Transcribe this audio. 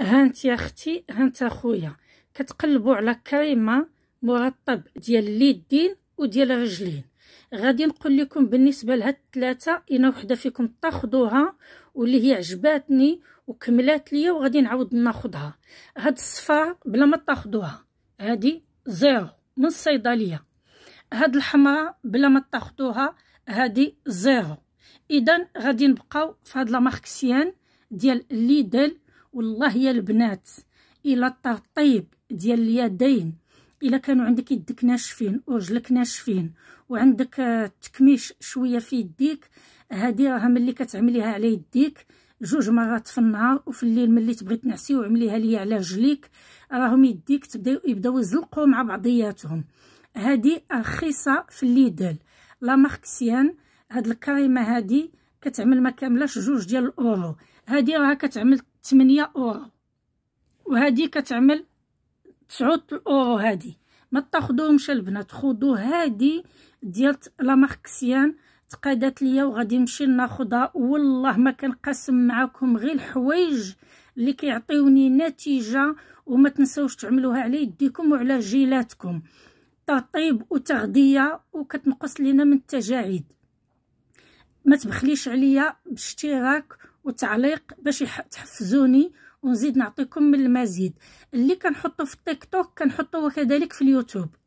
هانت يا اختي هانت اخويا كتقلبوا على كريمه مرطب ديال اليدين وديال الرجلين غادي نقول لكم بالنسبه لهاد الثلاثه انا وحده فيكم تاخذوها واللي هي عجباتني وكملات ليا وغادي نعاود ناخذها هاد الصفار بلا ما تاخذوها هادي زيرو من الصيدليه هاد الحمراء بلا ما تاخذوها هادي زيرو اذا غادي نبقاو في هاد لا ديال ليدل والله يا البنات الا الترطيب ديال اليدين الا كانوا عندك يدك ناشفين ورجلك ناشفين وعندك آه، تكميش شويه في يديك هذه راها ملي كتعمليها على يديك جوج مرات في النهار وفي الليل ملي تبغي تنعسي وعمليها ليا على رجليك راهم يديك تبداو يبداو يزلقوا مع بعضياتهم هذه رخيصه في الليدل لا ماركسيان هاد الكريمه هادي كتعمل ما كاملاش جوج ديال الاورو هادي راه كتعمل 8 اورو وهذه كتعمل 9 اورو هذه ما تاخذوهمش البنات خذوا هذه ديال لا ماركسيان تقادات ليا وغادي نمشي ناخذها والله ما كنقسم معاكم غير الحوايج اللي كيعطيوني نتيجه وما تنساوش تعملوها على يديكم وعلى جيلاتكم تطيب وتغذيه وكتنقص لينا من التجاعيد ما تبخليش عليا باشتراك وتعليق باش تحفزوني ونزيد نعطيكم من المزيد اللي كنحطو في التيك توك كنحطوه كذلك في اليوتيوب